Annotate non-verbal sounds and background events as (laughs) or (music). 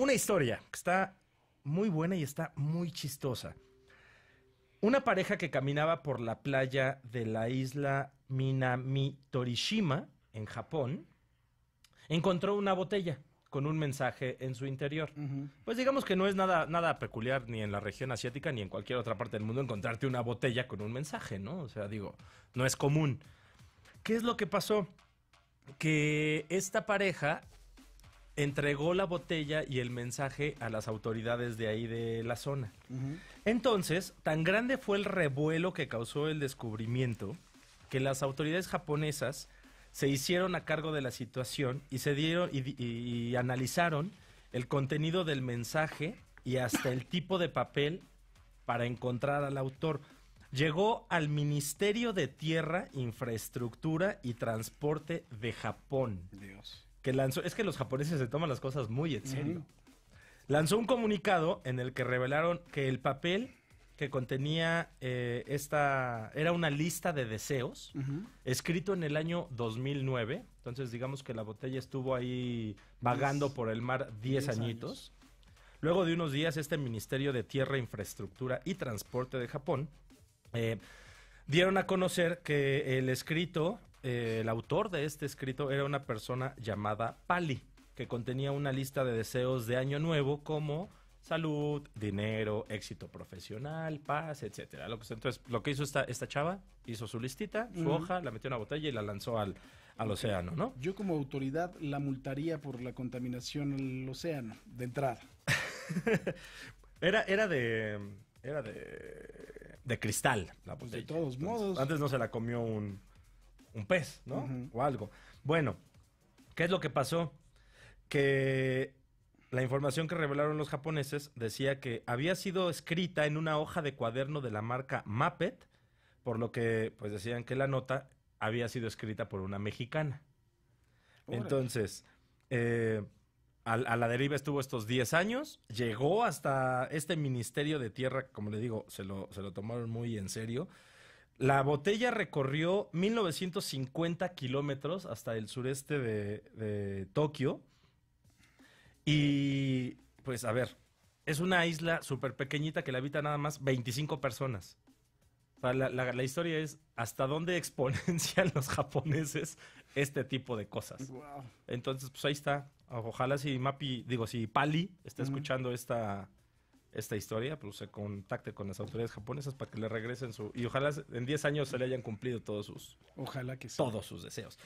Una historia que está muy buena y está muy chistosa. Una pareja que caminaba por la playa de la isla Minami Torishima, en Japón, encontró una botella con un mensaje en su interior. Pues digamos que no es nada, nada peculiar ni en la región asiática ni en cualquier otra parte del mundo encontrarte una botella con un mensaje, ¿no? O sea, digo, no es común. ¿Qué es lo que pasó? Que esta pareja entregó la botella y el mensaje a las autoridades de ahí de la zona. Entonces, tan grande fue el revuelo que causó el descubrimiento que las autoridades japonesas se hicieron a cargo de la situación y se dieron y, y analizaron el contenido del mensaje y hasta el tipo de papel para encontrar al autor. Llegó al Ministerio de Tierra, Infraestructura y Transporte de Japón. Dios que lanzó, es que los japoneses se toman las cosas muy en serio. Lanzó un comunicado en el que revelaron que el papel que contenía eh, esta, era una lista de deseos, escrito en el año 2009, entonces digamos que la botella estuvo ahí vagando por el mar 10 añitos. Luego de unos días, este Ministerio de Tierra, Infraestructura y Transporte de Japón eh, dieron a conocer que el escrito eh, el autor de este escrito era una persona llamada Pali, que contenía una lista de deseos de año nuevo como salud, dinero, éxito profesional, paz, etcétera. entonces, lo que hizo esta, chava, hizo su listita, su hoja, la metió en una botella y la lanzó al, océano, ¿no? Yo como autoridad la multaría por la contaminación al océano, de entrada. (laughs) era, era de... Era de, de cristal pues de todos modos. Antes no se la comió un, un pez, ¿no? O algo. Bueno, ¿qué es lo que pasó? Que la información que revelaron los japoneses decía que había sido escrita en una hoja de cuaderno de la marca Muppet, por lo que pues decían que la nota había sido escrita por una mexicana. Entonces, eh, a, la deriva estuvo estos 10 años, llegó hasta este Ministerio de Tierra, como le digo, se lo, se lo tomaron muy en serio. La botella recorrió 1950 kilómetros hasta el sureste de, Tokio. Y pues a ver, es una isla súper pequeñita que la habita nada más 25 personas. O la, historia es hasta dónde (laughs) exponencian los japoneses este tipo de cosas. Entonces, pues ahí está. Ojalá si Mapi, digo, si Pali está escuchando esta, esta historia, pues se contacte con las autoridades japonesas para que le regresen su... Y ojalá en 10 años se le hayan cumplido todos sus... Ojalá que sí. Todos sus deseos.